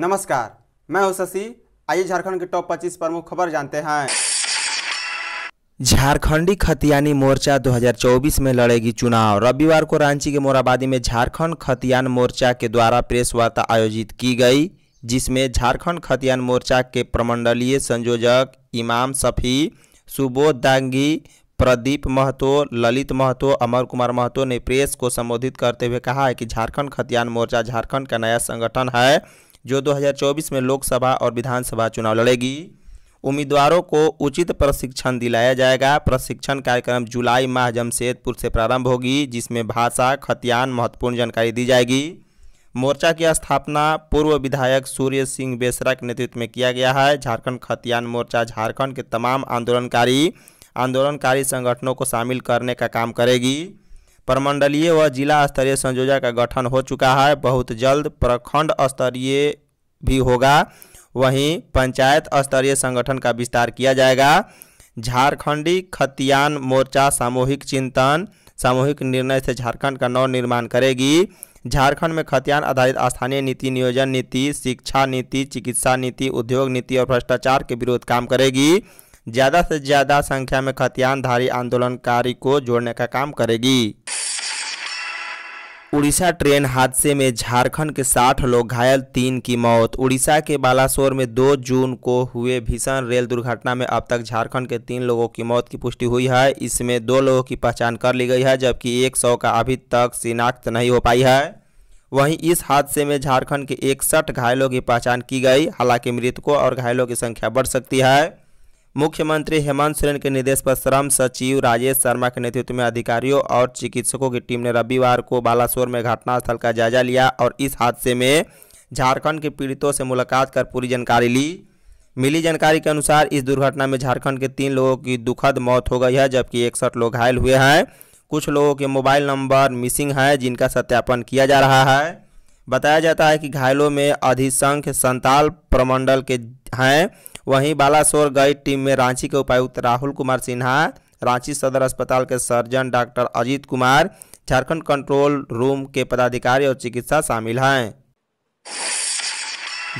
नमस्कार मैं हूं शशि आइए झारखंड के टॉप 25 प्रमुख खबर जानते हैं झारखंडी खतियानी मोर्चा 2024 में लड़ेगी चुनाव रविवार को रांची के मोराबादी में झारखंड खतियान मोर्चा के द्वारा प्रेस वार्ता आयोजित की गई जिसमें झारखंड खतियान मोर्चा के प्रमंडलीय संयोजक इमाम सफ़ी सुबोध दांगी प्रदीप महतो ललित महतो अमर कुमार महतो ने प्रेस को संबोधित करते हुए कहा है कि झारखंड खतियान मोर्चा झारखंड का नया संगठन है जो 2024 में लोकसभा और विधानसभा चुनाव लड़ेगी उम्मीदवारों को उचित प्रशिक्षण दिलाया जाएगा प्रशिक्षण कार्यक्रम जुलाई माह जमशेदपुर से प्रारंभ होगी जिसमें भाषा खतियान महत्वपूर्ण जानकारी दी जाएगी मोर्चा की स्थापना पूर्व विधायक सूर्य सिंह बेसरा के नेतृत्व में किया गया है झारखंड खतियान मोर्चा झारखंड के तमाम आंदोलनकारी आंदोलनकारी संगठनों को शामिल करने का काम करेगी प्रमंडलीय व जिला स्तरीय संयोजक का गठन हो चुका है बहुत जल्द प्रखंड स्तरीय भी होगा वहीं पंचायत स्तरीय संगठन का विस्तार किया जाएगा झारखंडी खतियान मोर्चा सामूहिक चिंतन सामूहिक निर्णय से झारखंड का नव निर्माण करेगी झारखंड में खतियान आधारित स्थानीय नीति नियोजन नीति शिक्षा नीति चिकित्सा नीति उद्योग नीति और भ्रष्टाचार के विरोध काम करेगी ज़्यादा से ज़्यादा संख्या में खतियानधारी आंदोलनकारी को जोड़ने का काम करेगी उड़ीसा ट्रेन हादसे में झारखंड के 60 लोग घायल तीन की मौत उड़ीसा के बालासोर में 2 जून को हुए भीषण रेल दुर्घटना में अब तक झारखंड के तीन लोगों की मौत की पुष्टि हुई है इसमें दो लोगों की पहचान कर ली गई है जबकि एक सौ का अभी तक शिनाख्त नहीं हो पाई है वहीं इस हादसे में झारखंड के इकसठ घायलों की पहचान की गई हालांकि मृतकों और घायलों की संख्या बढ़ सकती है मुख्यमंत्री हेमंत सोरेन के निर्देश पर श्रम सचिव राजेश शर्मा के नेतृत्व में अधिकारियों और चिकित्सकों की टीम ने रविवार को बालासोर में घटनास्थल का जायजा लिया और इस हादसे में झारखंड के पीड़ितों से मुलाकात कर पूरी जानकारी ली मिली जानकारी के अनुसार इस दुर्घटना में झारखंड के तीन लोगों की दुखद मौत हो गई है जबकि इकसठ लोग घायल हुए हैं कुछ लोगों के मोबाइल नंबर मिसिंग हैं जिनका सत्यापन किया जा रहा है बताया जाता है कि घायलों में अधिसंख्य संताल प्रमंडल के हैं वहीं बालासोर गई टीम में रांची के उपायुक्त राहुल कुमार सिन्हा रांची सदर अस्पताल के surgeon doctor Ajit Kumar Jharkhand control room के पदाधिकारी और चिकित्सा शामिल हैं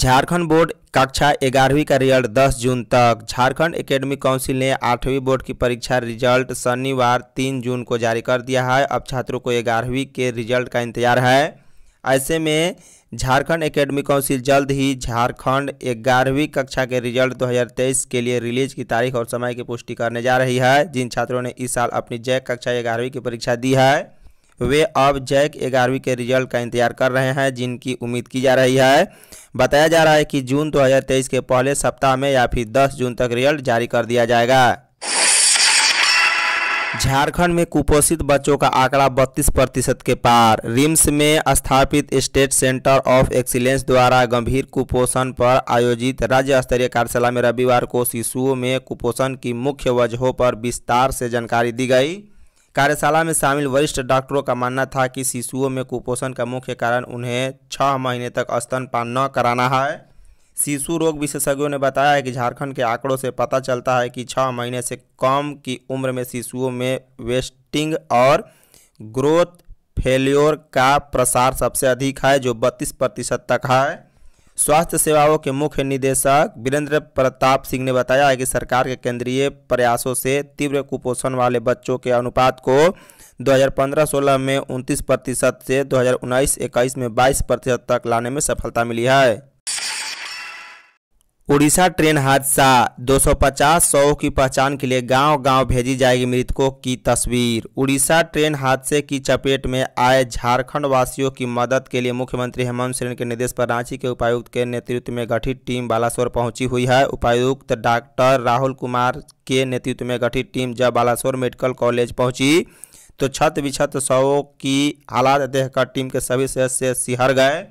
झारखंड बोर्ड कक्षा ग्यारहवीं का रिजल्ट 10 जून तक झारखंड एकेडमिक काउंसिल ने आठवीं बोर्ड की परीक्षा रिजल्ट शनिवार 3 जून को जारी कर दिया है अब छात्रों को ग्यारहवीं के रिजल्ट का इंतजार है ऐसे में झारखंड एकेडमी काउंसिल जल्द ही झारखंड ग्यारहवीं कक्षा के रिजल्ट 2023 के लिए रिलीज की तारीख और समय की पुष्टि करने जा रही है जिन छात्रों ने इस साल अपनी जैक कक्षा ग्यारहवीं की परीक्षा दी है वे अब जैक ग्यारहवीं के रिजल्ट का इंतजार कर रहे हैं जिनकी उम्मीद की जा रही है बताया जा रहा है कि जून 2023 के पहले सप्ताह में या फिर 10 जून तक रिजल्ट जारी कर दिया जाएगा झारखंड में कुपोषित बच्चों का आंकड़ा बत्तीस प्रतिशत के पार रिम्स में स्थापित स्टेट सेंटर ऑफ एक्सीलेंस द्वारा गंभीर कुपोषण पर आयोजित राज्य स्तरीय कार्यशाला में रविवार को शिशुओं में कुपोषण की मुख्य वजहों पर विस्तार से जानकारी दी गई कार्यशाला में शामिल वरिष्ठ डॉक्टरों का मानना था कि शिशुओं में कुपोषण का मुख्य कारण उन्हें छः महीने तक स्तनपान न कराना है शिशु रोग विशेषज्ञों ने बताया है कि झारखंड के आंकड़ों से पता चलता है कि छः महीने से कम की उम्र में शिशुओं में वेस्टिंग और ग्रोथ फेल्योर का प्रसार सबसे अधिक है जो बत्तीस प्रतिशत तक है स्वास्थ्य सेवाओं के मुख्य निदेशक वीरेंद्र प्रताप सिंह ने बताया है कि सरकार के केंद्रीय प्रयासों से तीव्र कुपोषण वाले बच्चों के अनुपात को 2015-16 में 29 प्रतिशत से 2019-21 में 22 प्रतिशत तक लाने में सफलता मिली है उड़ीसा ट्रेन हादसा 250 सौ की पहचान के लिए गांव-गांव भेजी जाएगी मृतकों की तस्वीर उड़ीसा ट्रेन हादसे की चपेट में आए झारखंड वासियों की मदद के लिए मुख्यमंत्री हेमंत सोरेन के निर्देश पर रांची के उपायुक्त के नेतृत्व में गठित टीम बालासोर पहुंची हुई है उपायुक्त डॉक्टर राहुल कुमार के नेतृत्व में गठित टीम जब बालासोर मेडिकल कॉलेज पहुँची तो छत विछत सौ की हालात देखकर टीम के सभी सदस्य सिहर गए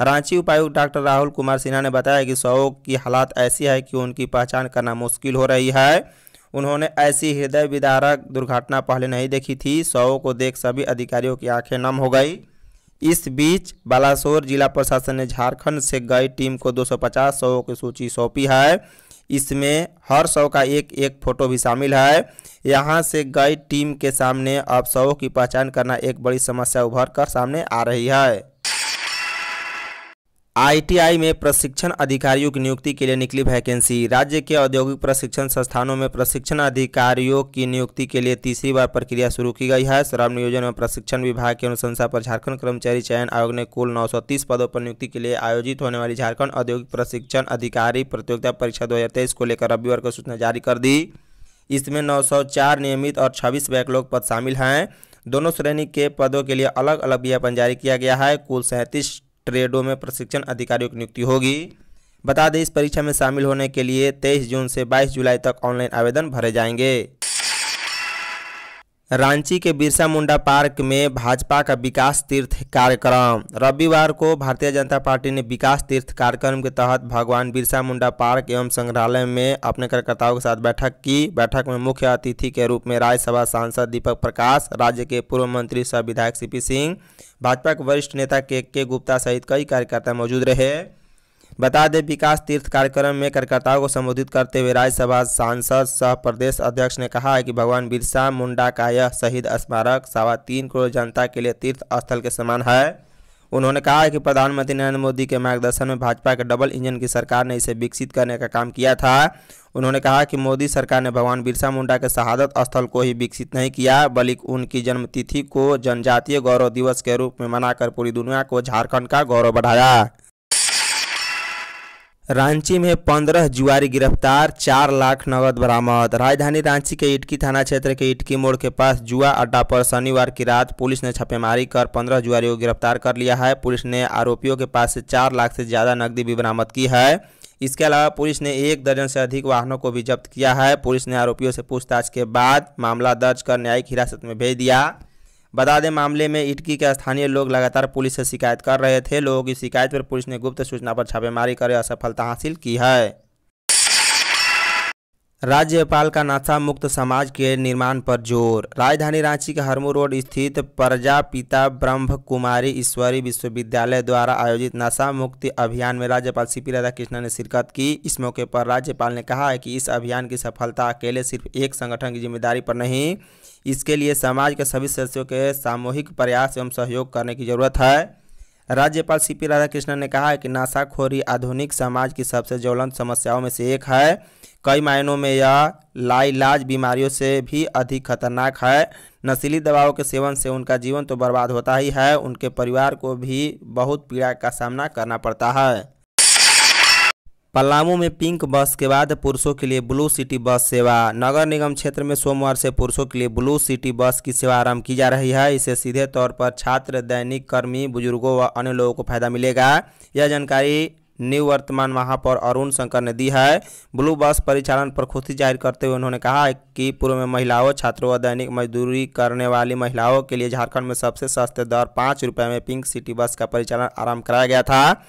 रांची उपायुक्त डॉक्टर राहुल कुमार सिन्हा ने बताया कि सौ की हालात ऐसी है कि उनकी पहचान करना मुश्किल हो रही है उन्होंने ऐसी हृदय विदारक दुर्घटना पहले नहीं देखी थी सौ को देख सभी अधिकारियों की आंखें नम हो गई इस बीच बालासोर जिला प्रशासन ने झारखंड से गई टीम को 250 सौ की सूची सौंपी है इसमें हर सौ का एक एक फ़ोटो भी शामिल है यहाँ से गई टीम के सामने अब सौ की पहचान करना एक बड़ी समस्या उभर कर सामने आ रही है आईटीआई में प्रशिक्षण अधिकारियों की नियुक्ति के लिए निकली वैकेंसी राज्य के औद्योगिक प्रशिक्षण संस्थानों में प्रशिक्षण अधिकारियों की नियुक्ति के लिए तीसरी बार प्रक्रिया शुरू की गई है श्रम नियोजन में प्रशिक्षण विभाग के अनुशंसा पर झारखंड कर्मचारी चयन आयोग ने कुल 930 पदों पर नियुक्ति के लिए आयोजित होने वाली झारखंड औद्योगिक प्रशिक्षण अधिकारी प्रतियोगिता परीक्षा दो को लेकर रविवार को सूचना जारी कर दी इसमें नौ नियमित और छब्बीस बैकलॉग पद शामिल हैं दोनों श्रेणी के पदों के लिए अलग अलग विज्ञापन जारी किया गया है कुल सैंतीस ट्रेडों में प्रशिक्षण अधिकारियों की नियुक्ति होगी बता दें इस परीक्षा में शामिल होने के लिए 23 जून से 22 जुलाई तक ऑनलाइन आवेदन भरे जाएंगे रांची के बिरसा मुंडा पार्क में भाजपा का विकास तीर्थ कार्यक्रम रविवार को भारतीय जनता पार्टी ने विकास तीर्थ कार्यक्रम के तहत भगवान बिरसा मुंडा पार्क एवं संग्रहालय में अपने कार्यकर्ताओं के साथ बैठक की बैठक में मुख्य अतिथि के रूप में राज्यसभा सांसद दीपक प्रकाश राज्य के पूर्व मंत्री सह विधायक सीपी सिंह भाजपा के वरिष्ठ नेता के के गुप्ता सहित कई कार्यकर्ता मौजूद रहे बता दें विकास तीर्थ कार्यक्रम में कार्यकर्ताओं को संबोधित करते हुए राज्यसभा सांसद सह प्रदेश अध्यक्ष ने कहा है कि भगवान बिरसा मुंडा का यह शहीद स्मारक सवा तीन करोड़ जनता के लिए तीर्थ स्थल के समान है उन्होंने कहा है कि प्रधानमंत्री नरेंद्र मोदी के मार्गदर्शन में भाजपा के डबल इंजन की सरकार ने इसे विकसित करने का काम किया था उन्होंने कहा कि मोदी सरकार ने भगवान बिरसा मुंडा के शहादत स्थल को ही विकसित नहीं किया बल्कि उनकी जन्मतिथि को जनजातीय गौरव दिवस के रूप में मनाकर पूरी दुनिया को झारखंड का गौरव बढ़ाया रांची में पंद्रह जुआरी गिरफ्तार चार लाख नगद बरामद राजधानी रांची के इटकी थाना क्षेत्र के इटकी मोड़ के पास जुआ अड्डा पर शनिवार की रात पुलिस ने छापेमारी कर पंद्रह जुआरियों को गिरफ्तार कर लिया है पुलिस ने आरोपियों के पास से चार लाख से ज़्यादा नकदी भी बरामद की है इसके अलावा पुलिस ने एक दर्जन से अधिक वाहनों को भी जब्त किया है पुलिस ने आरोपियों से पूछताछ के बाद मामला दर्ज कर न्यायिक हिरासत में भेज दिया बता दें मामले में इटकी के स्थानीय लोग लगातार पुलिस से शिकायत कर रहे थे लोगों की शिकायत पर पुलिस ने गुप्त सूचना पर छापेमारी कर असफलता हासिल की है राज्यपाल का नशा मुक्त समाज के निर्माण पर जोर राजधानी रांची के हरमू रोड स्थित प्रजापिता ब्रह्म कुमारी ईश्वरी विश्वविद्यालय द्वारा आयोजित नशा मुक्ति अभियान में राज्यपाल सी पी राधाकृष्णन ने शिरकत की इस मौके पर राज्यपाल ने कहा है कि इस अभियान की सफलता अकेले सिर्फ एक संगठन की जिम्मेदारी पर नहीं इसके लिए समाज के सभी सदस्यों के सामूहिक प्रयास एवं सहयोग करने की जरूरत है राज्यपाल सी पी राधाकृष्णन ने कहा है कि नासाखोरी आधुनिक समाज की सबसे ज्वलंत समस्याओं में से एक है कई मायनों में यह लाइलाज बीमारियों से भी अधिक खतरनाक है नशीली दवाओं के सेवन से उनका जीवन तो बर्बाद होता ही है उनके परिवार को भी बहुत पीड़ा का सामना करना पड़ता है पलामू में पिंक बस के बाद पुरुषों के लिए ब्लू सिटी बस सेवा नगर निगम क्षेत्र में सोमवार से पुरुषों के लिए ब्लू सिटी बस की सेवा आरंभ की जा रही है इसे सीधे तौर पर छात्र दैनिक कर्मी बुजुर्गों व अन्य लोगों को फायदा मिलेगा यह जानकारी न्यू वर्तमान महापौर अरुण शंकर ने दी है ब्लू बस परिचालन पर खुशी जाहिर करते हुए उन्होंने कहा कि पूर्व में महिलाओं छात्रों व दैनिक मजदूरी करने वाली महिलाओं के लिए झारखंड में सबसे सस्ते दर पाँच रुपये में पिंक सिटी बस का परिचालन आरंभ कराया गया था